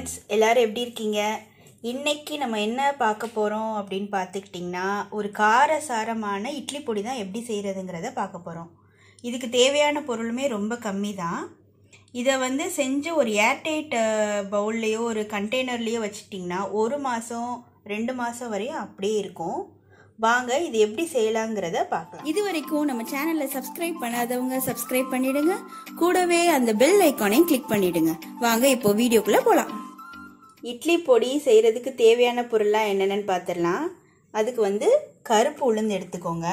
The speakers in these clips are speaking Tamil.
ஃப்ரெண்ட்ஸ் எல்லோரும் எப்படி இருக்கீங்க இன்றைக்கி நம்ம என்ன பார்க்க போகிறோம் அப்படின்னு பார்த்துக்கிட்டிங்கன்னா ஒரு காரசாரமான இட்லி பொடி தான் எப்படி செய்கிறதுங்கிறத பார்க்க போகிறோம் இதுக்கு தேவையான பொருளுமே ரொம்ப கம்மி தான் இதை வந்து செஞ்சு ஒரு ஏர்டைட் பவுல்லையோ ஒரு கண்டெய்னர்லேயோ வச்சுட்டிங்கன்னா ஒரு மாதம் ரெண்டு மாதம் வரையும் அப்படியே இருக்கும் வாங்க இது எப்படி செய்யலாங்கிறத பார்க்கலாம் இது வரைக்கும் நம்ம சேனலில் சப்ஸ்கிரைப் பண்ணாதவங்க சப்ஸ்கிரைப் பண்ணிடுங்க கூடவே அந்த பெல் ஐக்கானையும் கிளிக் பண்ணிடுங்க வாங்க இப்போ வீடியோக்குள்ளே போகலாம் இட்லி பொடி செய்கிறதுக்கு தேவையான பொருள்லாம் என்னென்னு பார்த்துடலாம் அதுக்கு வந்து கருப்பு உளுந்து எடுத்துக்கோங்க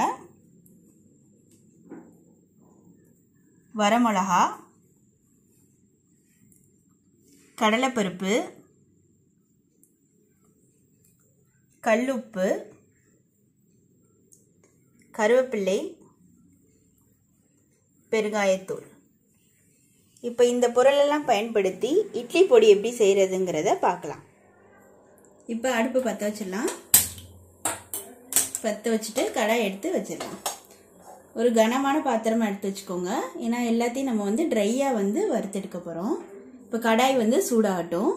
வரமிளகா கடலைப்பருப்பு கல்லுப்பு கருவேப்பிள்ளை பெருங்காயத்தூள் இப்போ இந்த பொருளெல்லாம் பயன்படுத்தி இட்லி பொடி எப்படி செய்கிறதுங்கிறத பார்க்கலாம் இப்போ அடுப்பு பற்ற வச்சிடலாம் பற்ற வச்சுட்டு கடாய் எடுத்து வச்சிடலாம் ஒரு கனமான பாத்திரமாக எடுத்து வச்சுக்கோங்க ஏன்னா எல்லாத்தையும் நம்ம வந்து ட்ரையாக வந்து வறுத்தெடுக்க போகிறோம் இப்போ கடாய் வந்து சூடாகட்டும்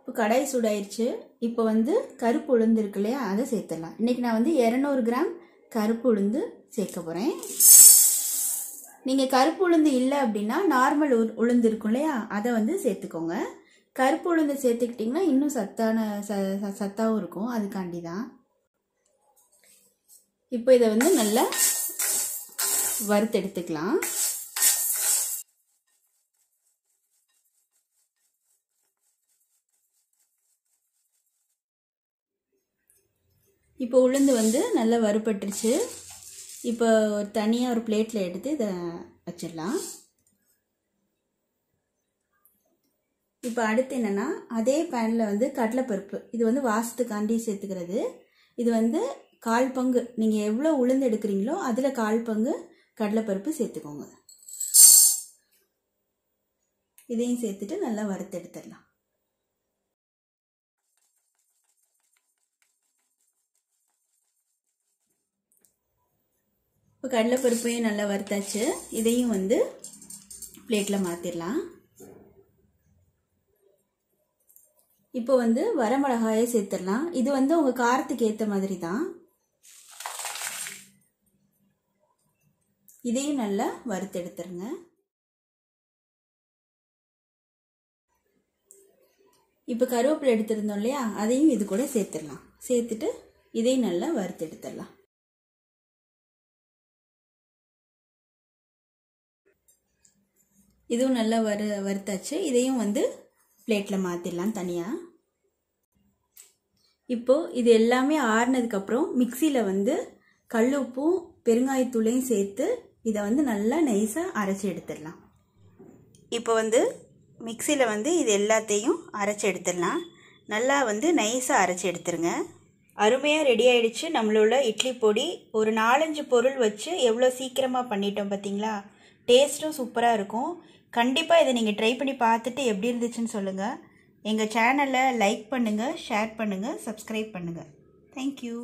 இப்போ கடாய் சூடாயிருச்சு இப்போ வந்து கருப்பு உளுந்து இருக்கு இல்லையா அதை சேர்த்துடலாம் இன்றைக்கி நான் வந்து இரநூறு கிராம் கருப்பு உளுந்து சேர்க்க போகிறேன் நீங்கள் கருப்பு உளுந்து இல்லை அப்படின்னா நார்மல் உ உளுந்து இருக்கும் இல்லையா அதை வந்து சேர்த்துக்கோங்க கருப்பு உளுந்து சேர்த்துக்கிட்டிங்கன்னா இன்னும் சத்தான ச சத்தாகவும் இருக்கும் அதுக்காண்டி தான் இப்போ இதை வந்து நல்லா வறுத்தெடுத்துக்கலாம் இப்போ உளுந்து வந்து நல்லா வறுப்பட்டுருச்சு இப்போ தனியாக ஒரு பிளேட்டில் எடுத்து இதை வச்சிடலாம் இப்போ அடுத்து என்னென்னா அதே பேனில் வந்து கடலைப்பருப்பு இது வந்து வாசத்துக்காண்டி சேர்த்துக்கிறது இது வந்து கால் பங்கு நீங்கள் எவ்வளோ உளுந்து எடுக்கிறீங்களோ அதில் கால் பங்கு கடலைப்பருப்பு சேர்த்துக்கோங்க இதையும் சேர்த்துட்டு நல்லா வறுத்து எடுத்துடலாம் இப்போ கடலைப்பருப்பையும் நல்லா வறுத்தாச்சு இதையும் வந்து பிளேட்டில் மாற்றிடலாம் இப்போ வந்து வரமிளகாயை சேர்த்துடலாம் இது வந்து உங்கள் காரத்துக்கு ஏற்ற மாதிரி தான் இதையும் நல்லா வறுத்தெடுத்துருங்க இப்போ கருவேப்பிலை எடுத்துருந்தோம் இல்லையா அதையும் இது கூட சேர்த்துடலாம் சேர்த்துட்டு இதையும் நல்லா வறுத்தெடுத்துடலாம் இதுவும் நல்லா வறு வறுத்தாச்சு இதையும் வந்து பிளேட்டில் மாற்றிடலாம் தனியாக இப்போது இது எல்லாமே ஆறுனதுக்கப்புறம் மிக்சியில் வந்து கல்லுப்பும் பெருங்காயத்தூளையும் சேர்த்து இதை வந்து நல்லா நைஸாக அரைச்சி எடுத்துடலாம் இப்போ வந்து மிக்சியில் வந்து இது எல்லாத்தையும் அரைச்சி எடுத்துடலாம் நல்லா வந்து நைஸாக அரைச்சி எடுத்துருங்க அருமையாக ரெடி ஆயிடுச்சு நம்மளோட இட்லி பொடி ஒரு நாலஞ்சு பொருள் வச்சு எவ்வளோ சீக்கிரமாக பண்ணிட்டோம் பார்த்தீங்களா டேஸ்ட்டும் சூப்பராக இருக்கும் கண்டிப்பாக இதை நீங்கள் ட்ரை பண்ணி பார்த்துட்டு எப்படி இருந்துச்சுன்னு சொல்லுங்கள் எங்கள் சேனலை லைக் பண்ணுங்கள் ஷேர் பண்ணுங்கள் சப்ஸ்கிரைப் பண்ணுங்கள் தேங்க்யூ